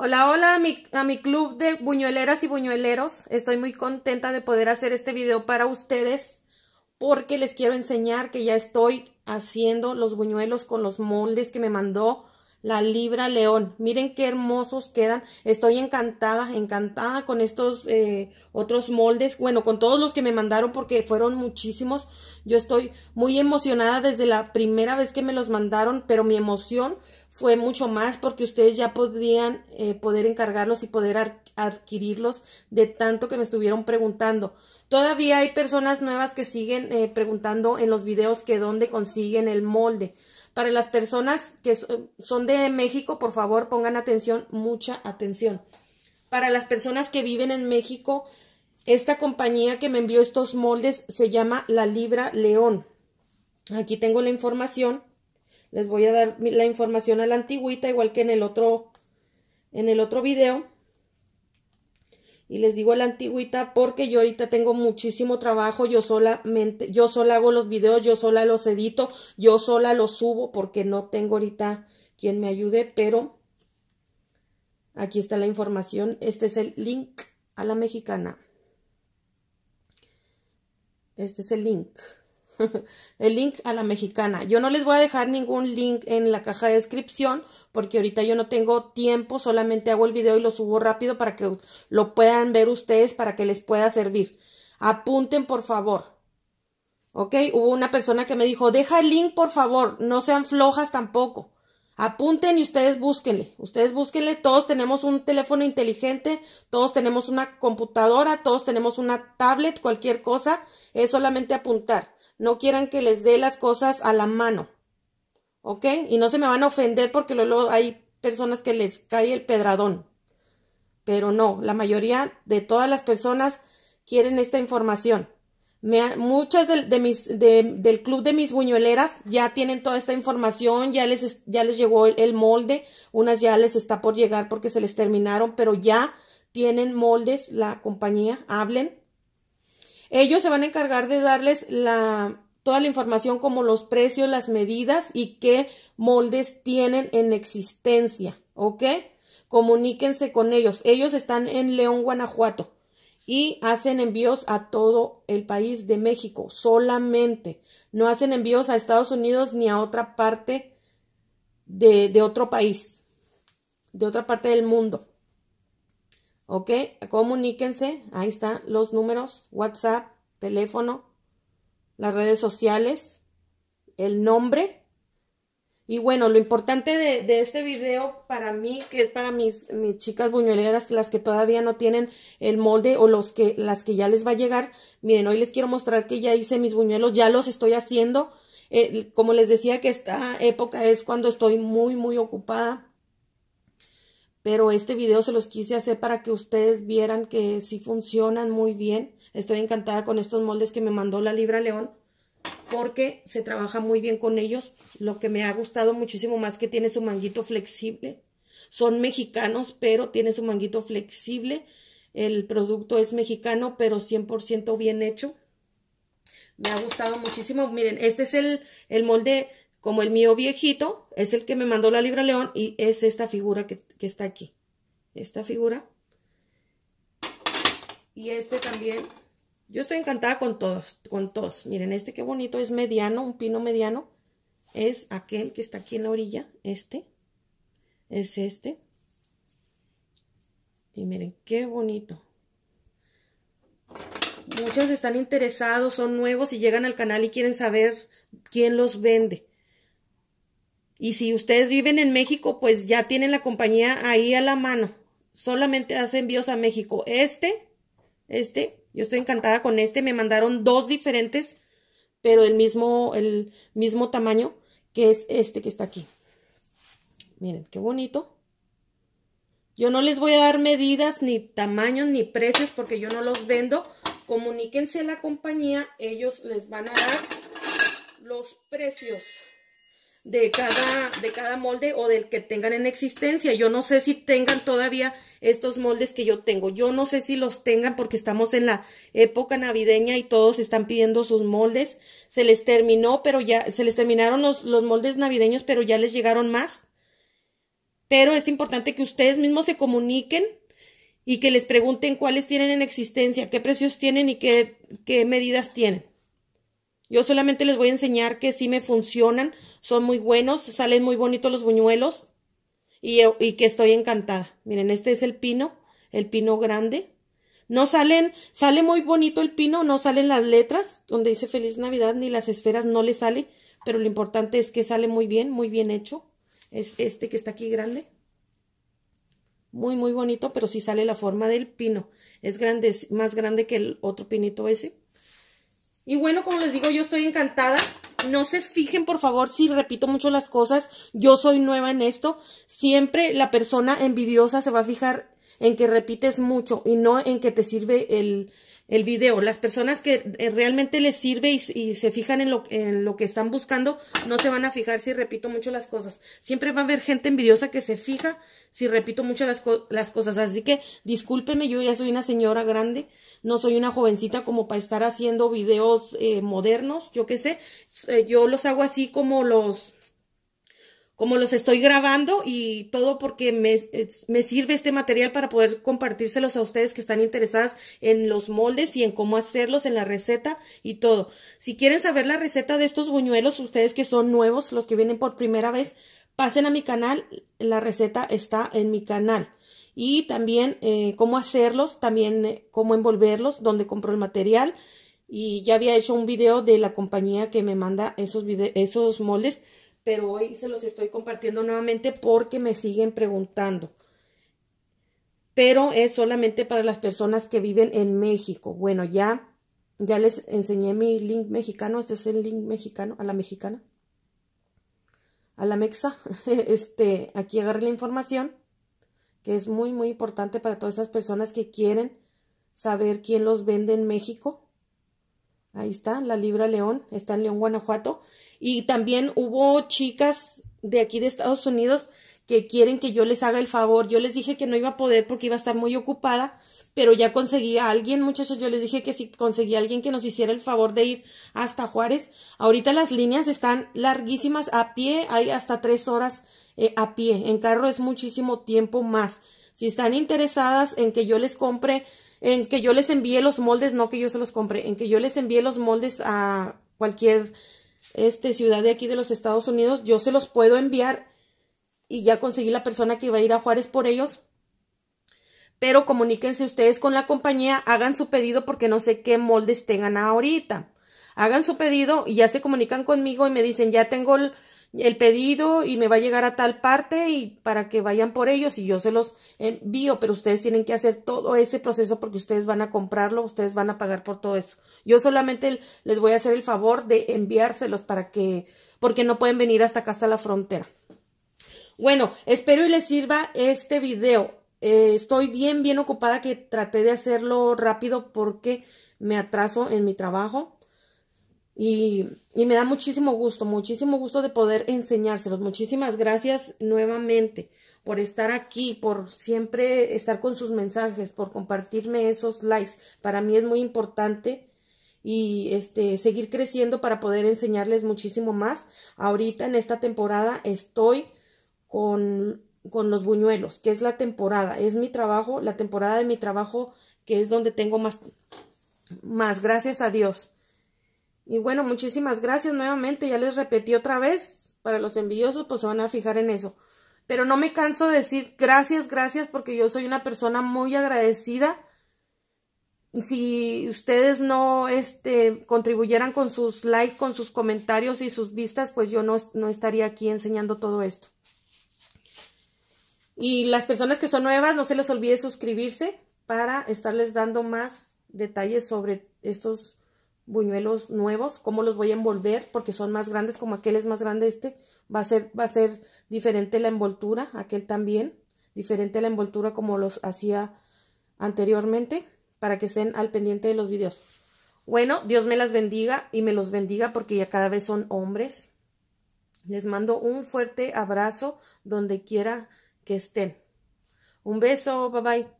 Hola, hola a mi, a mi club de buñueleras y buñueleros. Estoy muy contenta de poder hacer este video para ustedes porque les quiero enseñar que ya estoy haciendo los buñuelos con los moldes que me mandó la Libra León. Miren qué hermosos quedan. Estoy encantada, encantada con estos eh, otros moldes. Bueno, con todos los que me mandaron porque fueron muchísimos. Yo estoy muy emocionada desde la primera vez que me los mandaron, pero mi emoción fue mucho más porque ustedes ya podían eh, poder encargarlos y poder adquirirlos de tanto que me estuvieron preguntando. Todavía hay personas nuevas que siguen eh, preguntando en los videos que dónde consiguen el molde. Para las personas que son de México, por favor, pongan atención, mucha atención. Para las personas que viven en México, esta compañía que me envió estos moldes se llama La Libra León. Aquí tengo la información les voy a dar la información a la antigüita, igual que en el otro, en el otro video. Y les digo a la antigüita porque yo ahorita tengo muchísimo trabajo, yo solamente, yo sola hago los videos, yo sola los edito, yo sola los subo porque no tengo ahorita quien me ayude, pero aquí está la información, este es el link a la mexicana. Este es el link. el link a la mexicana. Yo no les voy a dejar ningún link en la caja de descripción porque ahorita yo no tengo tiempo, solamente hago el video y lo subo rápido para que lo puedan ver ustedes, para que les pueda servir. Apunten, por favor. ¿Ok? Hubo una persona que me dijo, deja el link, por favor, no sean flojas tampoco. Apunten y ustedes búsquenle. Ustedes búsquenle. Todos tenemos un teléfono inteligente, todos tenemos una computadora, todos tenemos una tablet, cualquier cosa. Es solamente apuntar no quieran que les dé las cosas a la mano. ¿Ok? Y no se me van a ofender porque luego hay personas que les cae el pedradón. Pero no, la mayoría de todas las personas quieren esta información. muchas de, mis, del club de mis buñoleras ya tienen toda esta información, ya les, ya les llegó el, molde, unas ya les está por llegar porque se les terminaron, pero ya tienen moldes la compañía, hablen ellos se van a encargar de darles toda la información como los precios, las medidas y qué moldes tienen en existencia, ¿ok? Comuníquense con ellos. Ellos están en León, Guanajuato y hacen envíos a todo el país de México solamente. No hacen envíos a Estados Unidos ni a otra parte de otro país, de otra parte del mundo. ¿Ok? Comuníquense. Ahí están los números, WhatsApp, teléfono, las redes sociales, el nombre. Y bueno, lo importante de, este video para mí, que es para mis, chicas buñueleras, las que todavía no tienen el molde o los que, las que ya les va a llegar. Miren, hoy les quiero mostrar que ya hice mis buñuelos, ya los estoy haciendo. Eh, como les decía que esta época es cuando estoy muy, muy ocupada pero este video se los quise hacer para que ustedes vieran que sí funcionan muy bien. Estoy encantada con estos moldes que me mandó la Libra León porque se trabaja muy bien con ellos. Lo que me ha gustado muchísimo más que tiene su manguito flexible. Son mexicanos, pero tiene su manguito flexible. El producto es mexicano, pero 100% bien hecho. Me ha gustado muchísimo. Miren, este es el, el molde como el mío viejito, es el que me mandó la Libra León y es esta figura que, está aquí. Esta figura. Y este también. Yo estoy encantada con todos, con todos. Miren, este qué bonito, es mediano, un pino mediano. Es aquel que está aquí en la orilla, este. Es este. Y miren, qué bonito. Muchos están interesados, son nuevos y llegan al canal y quieren saber quién los vende. Y si ustedes viven en México, pues ya tienen la compañía ahí a la mano. Solamente hace envíos a México. Este, este, yo estoy encantada con este. Me mandaron dos diferentes, pero el mismo, el mismo tamaño que es este que está aquí. Miren, qué bonito. Yo no les voy a dar medidas, ni tamaños, ni precios, porque yo no los vendo. Comuníquense a la compañía, ellos les van a dar los precios de cada, de cada molde o del que tengan en existencia. Yo no sé si tengan todavía estos moldes que yo tengo. Yo no sé si los tengan porque estamos en la época navideña y todos están pidiendo sus moldes. Se les terminó, pero ya, se les terminaron los, los moldes navideños, pero ya les llegaron más. Pero es importante que ustedes mismos se comuniquen y que les pregunten cuáles tienen en existencia, qué precios tienen y qué, qué medidas tienen. Yo solamente les voy a enseñar que sí me funcionan, son muy buenos, salen muy bonitos los buñuelos y, que estoy encantada. Miren, este es el pino, el pino grande. No salen, sale muy bonito el pino, no salen las letras donde dice Feliz Navidad ni las esferas no le sale, pero lo importante es que sale muy bien, muy bien hecho. Es este que está aquí grande. Muy, muy bonito, pero sí sale la forma del pino. Es grande, es más grande que el otro pinito ese. Y bueno, como les digo, yo estoy encantada. No se fijen, por favor, si repito mucho las cosas. Yo soy nueva en esto. Siempre la persona envidiosa se va a fijar en que repites mucho y no en que te sirve el, el video. Las personas que eh, realmente les sirve y, se fijan en lo, que están buscando, no se van a fijar si repito mucho las cosas. Siempre va a haber gente envidiosa que se fija si repito mucho las cosas. Así que discúlpeme, yo ya soy una señora grande no soy una jovencita como para estar haciendo videos eh, modernos, yo qué sé, eh, yo los hago así como los como los estoy grabando y todo porque me, me, sirve este material para poder compartírselos a ustedes que están interesadas en los moldes y en cómo hacerlos, en la receta y todo. Si quieren saber la receta de estos buñuelos, ustedes que son nuevos, los que vienen por primera vez, pasen a mi canal, la receta está en mi canal y también eh, cómo hacerlos, también eh, cómo envolverlos, dónde compro el material. Y ya había hecho un video de la compañía que me manda esos, esos moldes, pero hoy se los estoy compartiendo nuevamente porque me siguen preguntando. Pero es solamente para las personas que viven en México. Bueno, ya, ya les enseñé mi link mexicano. Este es el link mexicano, a la mexicana. A la mexa. este, aquí agarré la información es muy, muy importante para todas esas personas que quieren saber quién los vende en México. Ahí está, la Libra León, está en León, Guanajuato. Y también hubo chicas de aquí de Estados Unidos que quieren que yo les haga el favor. Yo les dije que no iba a poder porque iba a estar muy ocupada, pero ya conseguí a alguien, muchachos. Yo les dije que si conseguí a alguien que nos hiciera el favor de ir hasta Juárez. Ahorita las líneas están larguísimas a pie, hay hasta tres horas eh, a pie. En carro es muchísimo tiempo más. Si están interesadas en que yo les compre, en que yo les envíe los moldes, no que yo se los compre, en que yo les envíe los moldes a cualquier este, ciudad de aquí de los Estados Unidos, yo se los puedo enviar y ya conseguí la persona que iba a ir a Juárez por ellos. Pero comuníquense ustedes con la compañía, hagan su pedido porque no sé qué moldes tengan ahorita. Hagan su pedido y ya se comunican conmigo y me dicen, ya tengo el el pedido y me va a llegar a tal parte y para que vayan por ellos y yo se los envío, pero ustedes tienen que hacer todo ese proceso porque ustedes van a comprarlo, ustedes van a pagar por todo eso. Yo solamente les voy a hacer el favor de enviárselos para que, porque no pueden venir hasta acá, hasta la frontera. Bueno, espero y les sirva este video. Eh, estoy bien, bien ocupada que traté de hacerlo rápido porque me atraso en mi trabajo y, me da muchísimo gusto, muchísimo gusto de poder enseñárselos. Muchísimas gracias nuevamente por estar aquí, por siempre estar con sus mensajes, por compartirme esos likes. Para mí es muy importante y este seguir creciendo para poder enseñarles muchísimo más. Ahorita en esta temporada estoy con, con los buñuelos, que es la temporada, es mi trabajo, la temporada de mi trabajo que es donde tengo más más gracias a Dios. Y bueno, muchísimas gracias nuevamente. Ya les repetí otra vez. Para los envidiosos, pues se van a fijar en eso. Pero no me canso de decir gracias, gracias, porque yo soy una persona muy agradecida si ustedes no este, contribuyeran con sus likes, con sus comentarios y sus vistas, pues yo no, no, estaría aquí enseñando todo esto. Y las personas que son nuevas, no se les olvide suscribirse para estarles dando más detalles sobre estos buñuelos nuevos, cómo los voy a envolver, porque son más grandes, como aquel es más grande este, va a ser, va a ser diferente la envoltura, aquel también, diferente la envoltura como los hacía anteriormente, para que estén al pendiente de los videos. Bueno, Dios me las bendiga y me los bendiga porque ya cada vez son hombres. Les mando un fuerte abrazo donde quiera que estén. Un beso, bye bye.